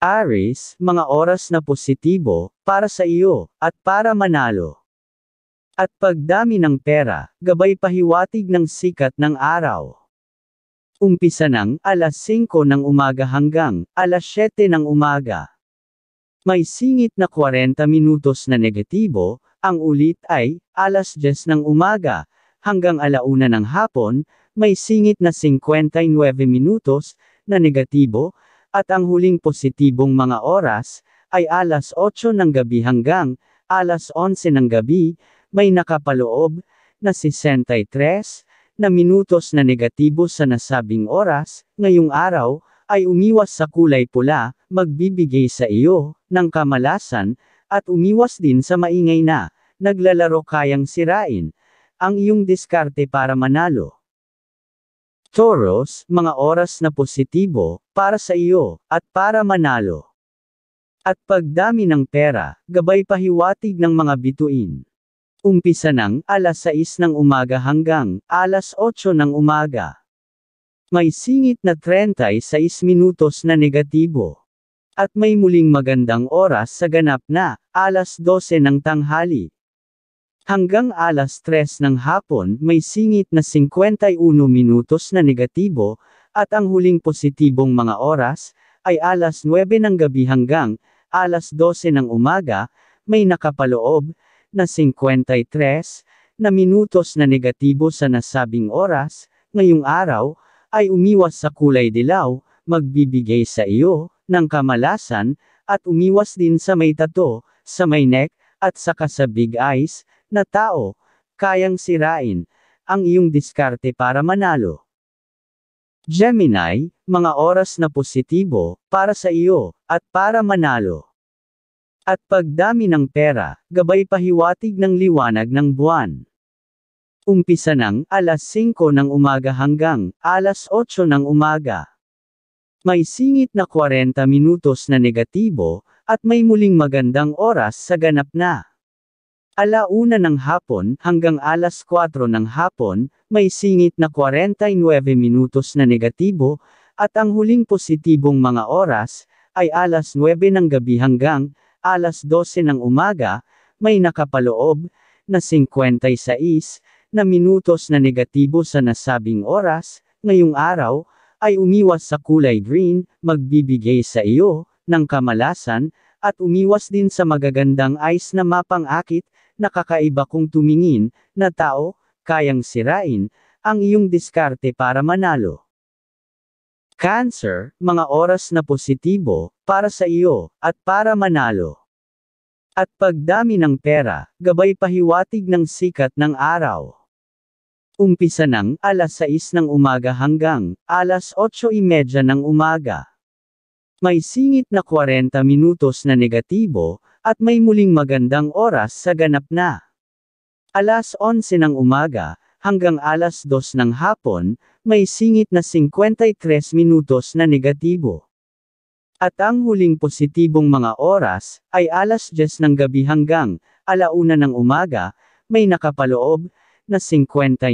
Aris, mga oras na positibo, para sa iyo, at para manalo. At pagdami ng pera, gabay pahiwatig ng sikat ng araw. Umpisa ng alas 5 ng umaga hanggang alas 7 ng umaga. May singit na 40 minutos na negatibo, ang ulit ay alas 10 ng umaga hanggang alauna ng hapon, may singit na 59 minutos na negatibo, at ang huling positibong mga oras, ay alas 8 ng gabi hanggang alas 11 ng gabi, may nakapaloob na 63 na minutos na negatibo sa nasabing oras, ngayong araw, ay umiwas sa kulay pula, magbibigay sa iyo ng kamalasan, at umiwas din sa maingay na, naglalaro kayang sirain, ang iyong diskarte para manalo. Taurus, mga oras na positibo, para sa iyo, at para manalo. At pagdami ng pera, gabay pahiwatig ng mga bituin. Umpisa ng alas 6 ng umaga hanggang alas 8 ng umaga. May singit na 36 minutos na negatibo. At may muling magandang oras sa ganap na alas 12 ng tanghali. Hanggang alas 3 ng hapon may singit na 51 minutos na negatibo, at ang huling positibong mga oras, ay alas 9 ng gabi hanggang alas 12 ng umaga, may nakapaloob na 53 na minutos na negatibo sa nasabing oras, ngayong araw, ay umiwas sa kulay dilaw, magbibigay sa iyo ng kamalasan, at umiwas din sa may tato, sa may neck, at sa kasabig eyes, na tao, kayang sirain ang iyong diskarte para manalo. Gemini, mga oras na positibo para sa iyo at para manalo. At pagdami ng pera, gabay pahiwatig ng liwanag ng buwan. Umpisa ng alas 5 ng umaga hanggang alas 8 ng umaga. May singit na 40 minutos na negatibo, at may muling magandang oras sa ganap na. Alauna ng hapon hanggang alas 4 ng hapon, may singit na 49 minutos na negatibo, at ang huling positibong mga oras, ay alas 9 ng gabi hanggang alas 12 ng umaga, may nakapaloob na 56 na minutos na negatibo sa nasabing oras, ngayong araw, ay umiwas sa kulay green, magbibigay sa iyo ng kamalasan, at umiwas din sa magagandang ice na mapang akit, nakakaiba kung tumingin, na tao, kayang sirain, ang iyong diskarte para manalo. Cancer, mga oras na positibo, para sa iyo, at para manalo. At pagdami ng pera, gabay pahiwatig ng sikat ng araw. Umpisa ng alas 6 ng umaga hanggang alas 8.30 ng umaga. May singit na 40 minutos na negatibo, at may muling magandang oras sa ganap na. Alas 11 ng umaga, hanggang alas 2 ng hapon, may singit na 53 minutos na negatibo. At ang huling positibong mga oras, ay alas 10 ng gabi hanggang, alauna ng umaga, may nakapaloob, na 59,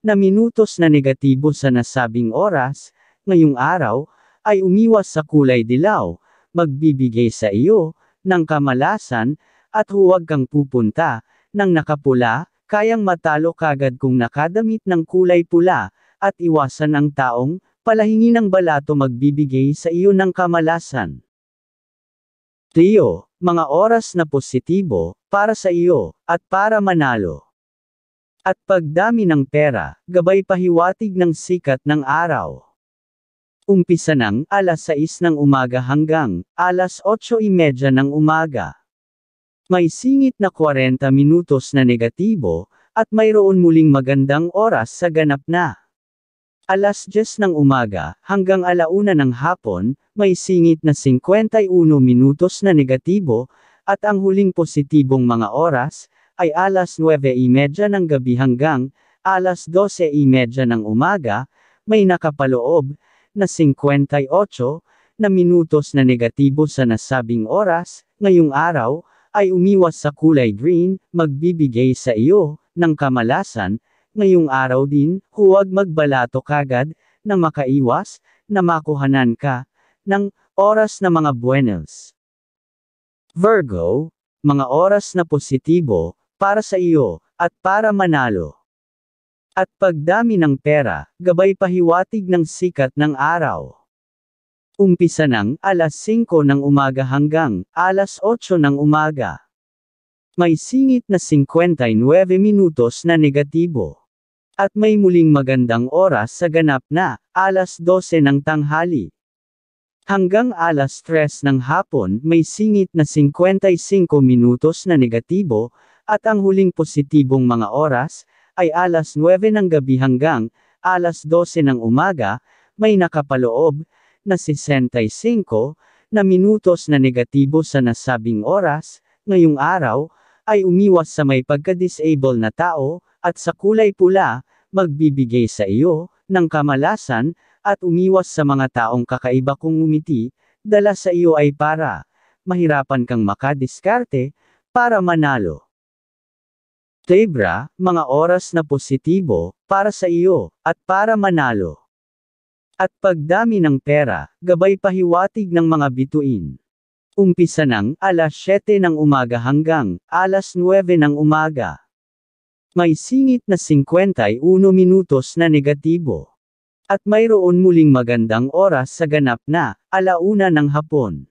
na minutos na negatibo sa nasabing oras, ngayong araw, ay umiwas sa kulay dilaw, magbibigay sa iyo, ng kamalasan, at huwag kang pupunta, ng nakapula, kayang matalo kagad kung nakadamit ng kulay pula, at iwasan ang taong, palahingi ng balato magbibigay sa iyo ng kamalasan. Trio, mga oras na positibo, para sa iyo, at para manalo. At pagdami ng pera, gabay pahiwatig ng sikat ng araw. Umpisa ng alas 6 ng umaga hanggang alas 8.30 ng umaga. May singit na 40 minutos na negatibo, at mayroon muling magandang oras sa ganap na. Alas 10 ng umaga hanggang alauna ng hapon, may singit na 51 minutos na negatibo, at ang huling positibong mga oras, ay alas 9.30 ng gabi hanggang alas 12.30 ng umaga, may nakapaloob, na 58 na minutos na negatibo sa nasabing oras, ngayong araw, ay umiwas sa kulay green, magbibigay sa iyo ng kamalasan, ngayong araw din, huwag magbalato kagad, na makaiwas, na makuhanan ka, ng oras na mga buenos. Virgo, mga oras na positibo, para sa iyo, at para manalo. At pagdami ng pera, gabay pahiwatig ng sikat ng araw. Umpisa ng alas 5 ng umaga hanggang alas 8 ng umaga. May singit na 59 minutos na negatibo. At may muling magandang oras sa ganap na alas 12 ng tanghali. Hanggang alas 3 ng hapon may singit na 55 minutos na negatibo, at ang huling positibong mga oras, ay alas 9 ng gabi hanggang alas 12 ng umaga, may nakapaloob na 65 na minutos na negatibo sa nasabing oras, ngayong araw, ay umiwas sa may pagka-disable na tao, at sa kulay pula, magbibigay sa iyo, ng kamalasan, at umiwas sa mga taong kakaiba kung umiti, dala sa iyo ay para, mahirapan kang makadiskarte, para manalo. Tebra, mga oras na positibo, para sa iyo, at para manalo. At pagdami ng pera, gabay pahiwatig ng mga bituin. Umpisa ng alas 7 ng umaga hanggang alas 9 ng umaga. May singit na 51 minutos na negatibo. At mayroon muling magandang oras sa ganap na alauna ng hapon.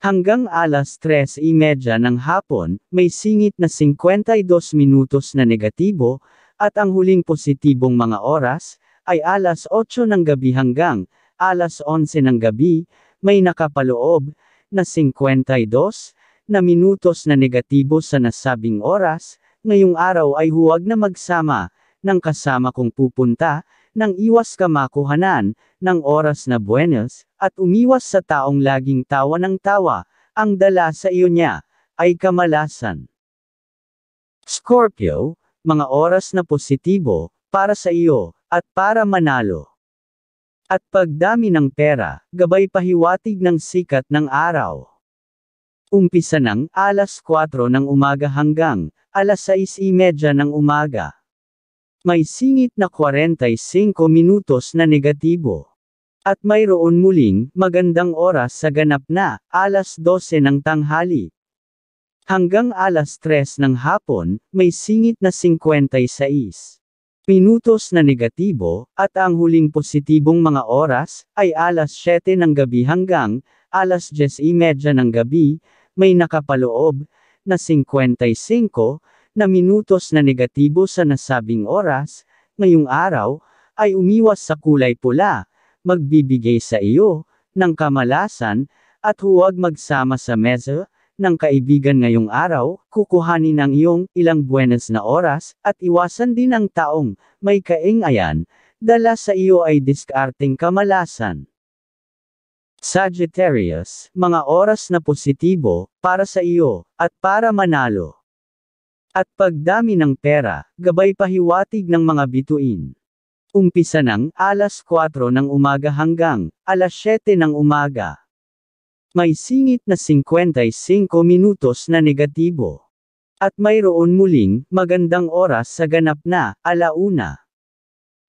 Hanggang alas 3.30 ng hapon, may singit na 52 minutos na negatibo, at ang huling positibong mga oras, ay alas 8 ng gabi hanggang alas 11 ng gabi, may nakapaloob, na 52, na minutos na negatibo sa nasabing oras, ngayong araw ay huwag na magsama, ng kasama kung pupunta, nang iwas ka makuhanan, ng oras na buenas, at umiwas sa taong laging tawa ng tawa, ang dala sa iyo niya, ay kamalasan. Scorpio, mga oras na positibo, para sa iyo, at para manalo. At pagdami ng pera, gabay pahiwatig ng sikat ng araw. Umpisa ng alas 4 ng umaga hanggang alas 6.30 ng umaga. May singit na 45 minutos na negatibo. At mayroon muling magandang oras sa ganap na alas 12 ng tanghali. Hanggang alas 3 ng hapon, may singit na 56 minutos na negatibo, at ang huling positibong mga oras, ay alas 7 ng gabi hanggang alas 10.30 ng gabi, may nakapaloob na 55 na minutos na negatibo sa nasabing oras, ngayong araw, ay umiwas sa kulay pula, magbibigay sa iyo, ng kamalasan, at huwag magsama sa mesa, ng kaibigan ngayong araw, kukuhanin ang iyong ilang buenas na oras, at iwasan din ang taong may kaingayan, dala sa iyo ay diskarteng kamalasan. Sagittarius, mga oras na positibo, para sa iyo, at para manalo. At pagdami ng pera, gabay pahiwatig ng mga bituin. Umpisa ng alas 4 ng umaga hanggang alas 7 ng umaga. May singit na 55 minutos na negatibo. At mayroon muling magandang oras sa ganap na alauna.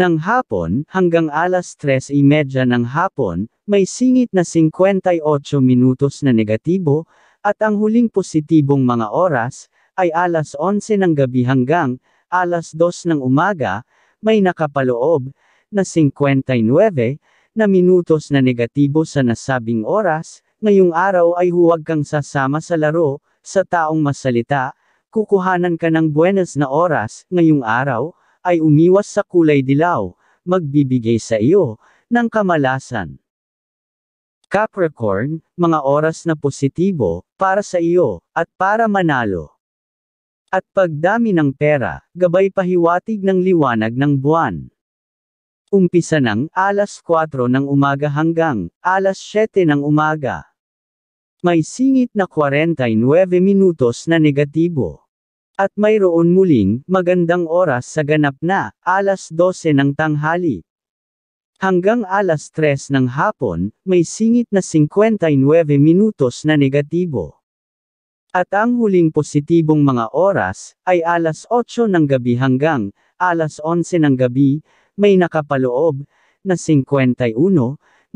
Nang hapon hanggang alas 3.30 ng hapon, may singit na 58 minutos na negatibo, at ang huling positibong mga oras, ay alas 11 ng gabi hanggang alas 2 ng umaga, may nakapaloob na 59 na minutos na negatibo sa nasabing oras, ngayong araw ay huwag kang sasama sa laro, sa taong masalita, kukuhanan ka ng buenas na oras, ngayong araw, ay umiwas sa kulay dilaw, magbibigay sa iyo, ng kamalasan. Capricorn, mga oras na positibo, para sa iyo, at para manalo. At pagdami ng pera, gabay pahiwatig ng liwanag ng buwan. Umpisa ng alas 4 ng umaga hanggang alas 7 ng umaga. May singit na 49 minutos na negatibo. At mayroon muling magandang oras sa ganap na alas 12 ng tanghali. Hanggang alas 3 ng hapon, may singit na 59 minutos na negatibo. At ang huling positibong mga oras ay alas 8 ng gabi hanggang alas 11 ng gabi, may nakapaloob na 51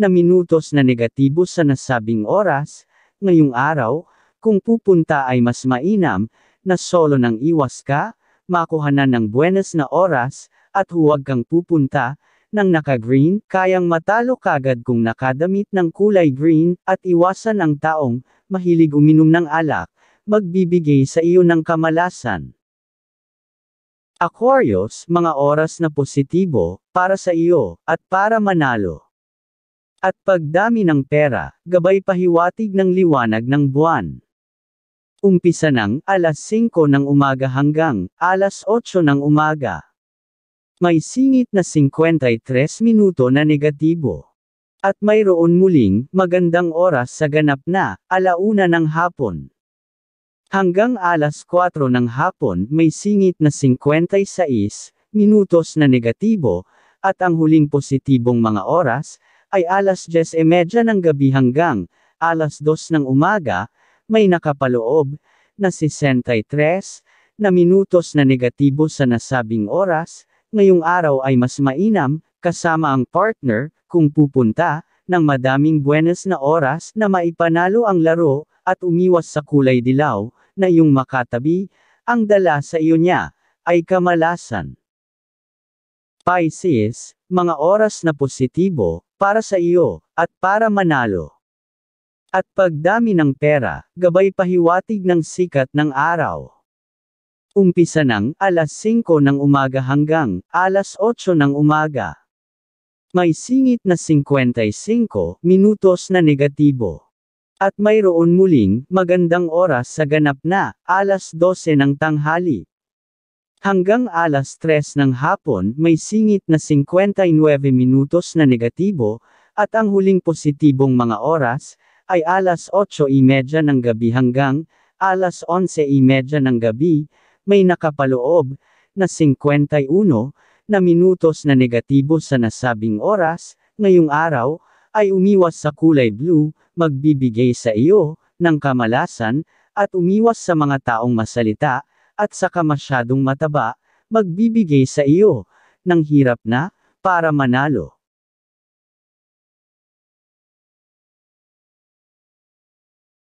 na minutos na negatibo sa nasabing oras, ngayong araw, kung pupunta ay mas mainam, na solo nang iwas ka, makuha ng buenas na oras, at huwag kang pupunta, nang naka-green, kayang matalo kagad kung nakadamit ng kulay green, at iwasan ang taong, mahilig uminom ng alak magbibigay sa iyo ng kamalasan. Aquarius, mga oras na positibo, para sa iyo, at para manalo. At pagdami ng pera, gabay pahiwatig ng liwanag ng buwan. Umpisa ng alas 5 ng umaga hanggang alas 8 ng umaga. May singit na 53 minuto na negatibo. At mayroon muling magandang oras sa ganap na alauna ng hapon. Hanggang alas 4 ng hapon may singit na 56 minutos na negatibo, at ang huling positibong mga oras, ay alas 10.30 e ng gabi hanggang alas 2 ng umaga, may nakapaloob na 63 na minutos na negatibo sa nasabing oras, ngayong araw ay mas mainam, kasama ang partner, kung pupunta, ng madaming buenas na oras na maipanalo ang laro, at umiwas sa kulay dilaw, na iyong makatabi, ang dala sa iyo niya, ay kamalasan. Pisces, mga oras na positibo, para sa iyo, at para manalo. At pagdami ng pera, gabay pahiwatig ng sikat ng araw. Umpisa ng alas 5 ng umaga hanggang alas 8 ng umaga. May singit na 55 minutos na negatibo. At mayroon muling, magandang oras sa ganap na, alas 12 ng tanghali. Hanggang alas 3 ng hapon may singit na 59 minutos na negatibo, at ang huling positibong mga oras, ay alas 8.30 ng gabi hanggang, alas 11.30 ng gabi, may nakapaloob, na 51, na minutos na negatibo sa nasabing oras, ngayong araw, ay umiwas sa kulay blue, magbibigay sa iyo ng kamalasan, at umiwas sa mga taong masalita, at sa kamasyadong mataba, magbibigay sa iyo ng hirap na para manalo.